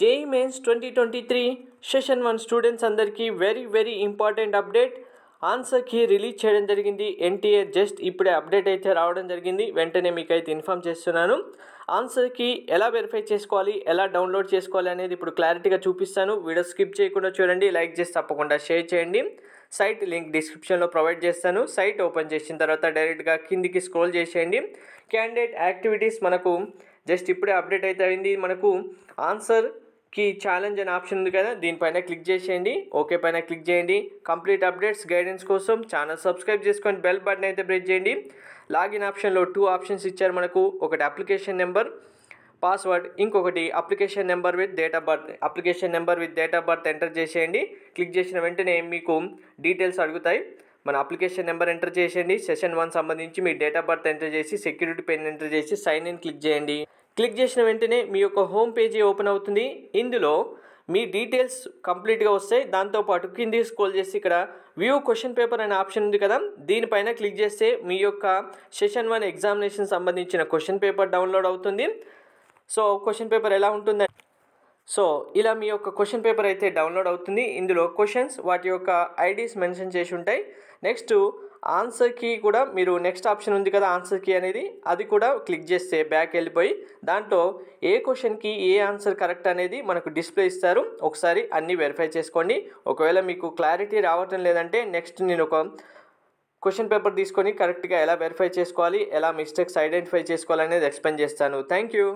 JEE mains twenty twenty three session one students అందరికీ very very important update ఆన్సర్కి release చేయడం జరిగింది NTA just ఇప్పుడే అప్డేట్ అయితే రావడం జరిగింది వెంటనే మీకైతే ఇన్ఫామ్ చేస్తున్నాను ఆన్సర్కి ఎలా వెరిఫై చేసుకోవాలి ఎలా డౌన్లోడ్ చేసుకోవాలి అనేది ఇప్పుడు క్లారిటీగా చూపిస్తాను వీడియో స్కిప్ చేయకుండా చూడండి లైక్ చేసి తప్పకుండా షేర్ చేయండి సైట్ లింక్ డిస్క్రిప్షన్లో ప్రొవైడ్ చేస్తాను సైట్ ఓపెన్ చేసిన తర్వాత డైరెక్ట్గా కిందికి స్క్రోల్ చేసేయండి క్యాండిడేట్ యాక్టివిటీస్ మనకు జస్ట్ ఇప్పుడే అప్డేట్ అయితే అయింది మనకు ఆన్సర్ కి ఛాలెంజ్ అనే ఆప్షన్ ఉంది కదా దీనిపైన క్లిక్ చేసేయండి ఓకే పైన క్లిక్ చేయండి కంప్లీట్ అప్డేట్స్ గైడెన్స్ కోసం ఛానల్ సబ్స్క్రైబ్ చేసుకొని బెల్ బటన్ అయితే ప్రెస్ చేయండి లాగిన్ ఆప్షన్లో టూ ఆప్షన్స్ ఇచ్చారు మనకు ఒకటి అప్లికేషన్ నెంబర్ పాస్వర్డ్ ఇంకొకటి application number with date of birth application number with date of birth enter చేసేయండి క్లిక్ చేసిన వెంటనే మీకు డీటెయిల్స్ అడుగుతాయి మన అప్లికేషన్ నెంబర్ ఎంటర్ చేసేయండి సెషన్ వన్ సంబంధించి మీ డేట్ ఆఫ్ బర్త్ ఎంటర్ చేసి సెక్యూరిటీ పెన్ ఎంటర్ చేసి సైన్ ఇన్ క్లిక్ చేయండి క్లిక్ చేసిన వెంటనే మీ యొక్క హోమ్ పేజీ ఓపెన్ అవుతుంది ఇందులో మీ డీటెయిల్స్ కంప్లీట్గా వస్తాయి దాంతోపాటు కింది స్క్రోల్ చేసి ఇక్కడ వ్యూ క్వశ్చన్ పేపర్ అనే ఆప్షన్ ఉంది కదా దీనిపైన క్లిక్ చేస్తే మీ యొక్క సెషన్ వన్ ఎగ్జామినేషన్ సంబంధించిన క్వశ్చన్ పేపర్ డౌన్లోడ్ అవుతుంది సో క్వశ్చన్ పేపర్ ఎలా ఉంటుంది సో ఇలా మీ యొక్క క్వశ్చన్ పేపర్ అయితే డౌన్లోడ్ అవుతుంది ఇందులో క్వశ్చన్స్ వాటి యొక్క ఐడీస్ మెన్షన్ చేసి ఉంటాయి నెక్స్ట్ ఆన్సర్ కీ కూడా మీరు నెక్స్ట్ ఆప్షన్ ఉంది కదా ఆన్సర్ కీ అనేది అది కూడా క్లిక్ చేస్తే బ్యాక్ వెళ్ళిపోయి దాంట్లో ఏ క్వశ్చన్కి ఏ ఆన్సర్ కరెక్ట్ అనేది మనకు డిస్ప్లే ఇస్తారు ఒకసారి అన్నీ వెరిఫై చేసుకోండి ఒకవేళ మీకు క్లారిటీ రావటం లేదంటే నెక్స్ట్ నేను ఒక క్వశ్చన్ పేపర్ తీసుకొని కరెక్ట్గా ఎలా వెరిఫై చేసుకోవాలి ఎలా మిస్టేక్స్ ఐడెంటిఫై చేసుకోవాలనేది ఎక్స్ప్లెయిన్ చేస్తాను థ్యాంక్ యూ